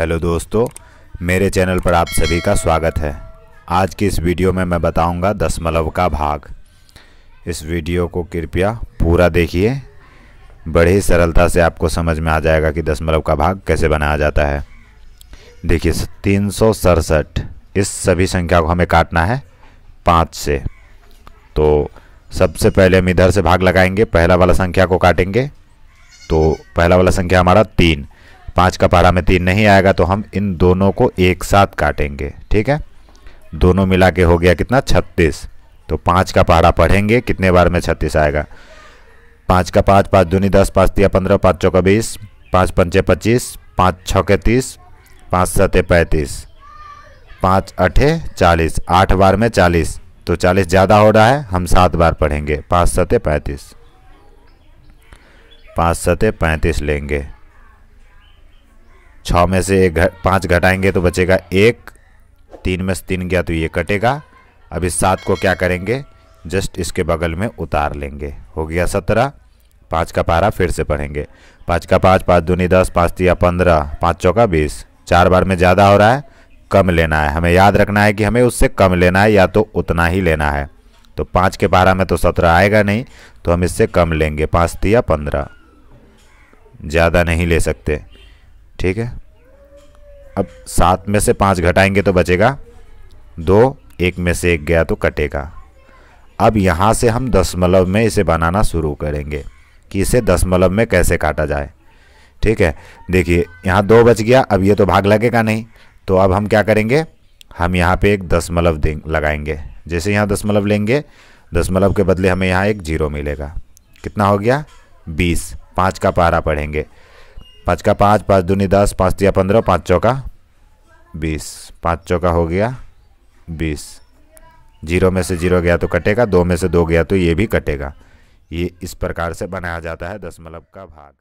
hello दोस्तों मेरे channel पर आप सभी का स्वागत है आज की इस वीडियो में मैं बताऊंगा दशमलव का भाग इस वीडियो को कृपया पूरा देखिए बड़े ही सरलता से आपको समझ में आ जाएगा कि दशमलव का भाग कैसे बनाया जाता है देखिए तीन इस सभी संख्या को हमें काटना है पाँच से तो सबसे पहले हम इधर से भाग लगाएंगे पहला वाला संख्या को काटेंगे तो पहला वाला संख्या हमारा तीन पाँच का पारा में तीन नहीं आएगा तो हम इन दोनों को एक साथ काटेंगे ठीक है दोनों मिला के हो गया कितना छत्तीस तो पाँच का पारा पढ़ेंगे कितने बार में छत्तीस आएगा पाँच का पाँच पाँच दूनी दस पाँच तिया पंद्रह पाँच चौका बीस पाँच पंचे पच्चीस पाँच के तीस पाँच सते पैंतीस पाँच अठे चालीस आठ बार में चालीस तो चालीस ज़्यादा हो रहा है हम सात बार पढ़ेंगे पाँच सते पैंतीस पाँच सते पैंतीस लेंगे छः में से एक घट पाँच घटाएंगे तो बचेगा एक तीन में से तीन गया तो ये कटेगा अब इस सात को क्या करेंगे जस्ट इसके बगल में उतार लेंगे हो गया सत्रह पाँच का पारा फिर से पढ़ेंगे पाँच का पाँच पाँच दूनी दस पाँच तिया पंद्रह पाँच चौका बीस चार बार में ज़्यादा हो रहा है कम लेना है हमें याद रखना है कि हमें उससे कम लेना है या तो उतना ही लेना है तो पाँच के बारह में तो सत्रह आएगा नहीं तो हम इससे कम लेंगे पाँच तिया पंद्रह ज़्यादा नहीं ले सकते ठीक है अब सात में से पाँच घटाएंगे तो बचेगा दो एक में से एक गया तो कटेगा अब यहाँ से हम दशमलव में इसे बनाना शुरू करेंगे कि इसे दशमलव में कैसे काटा जाए ठीक है देखिए यहाँ दो बच गया अब ये तो भाग लगेगा नहीं तो अब हम क्या करेंगे हम यहाँ पे एक दशमलव दें लगाएंगे जैसे यहाँ दशमलव लेंगे दशमलव के बदले हमें यहाँ एक जीरो मिलेगा कितना हो गया बीस पाँच का पारा पढ़ेंगे पाँच का पाँच पाँच दूनी दस पाँच दिया पंद्रह पाँच चौका बीस पाँच चौका हो गया बीस जीरो में से जीरो गया तो कटेगा दो में से दो गया तो ये भी कटेगा ये इस प्रकार से बनाया जाता है दशमलव का भाग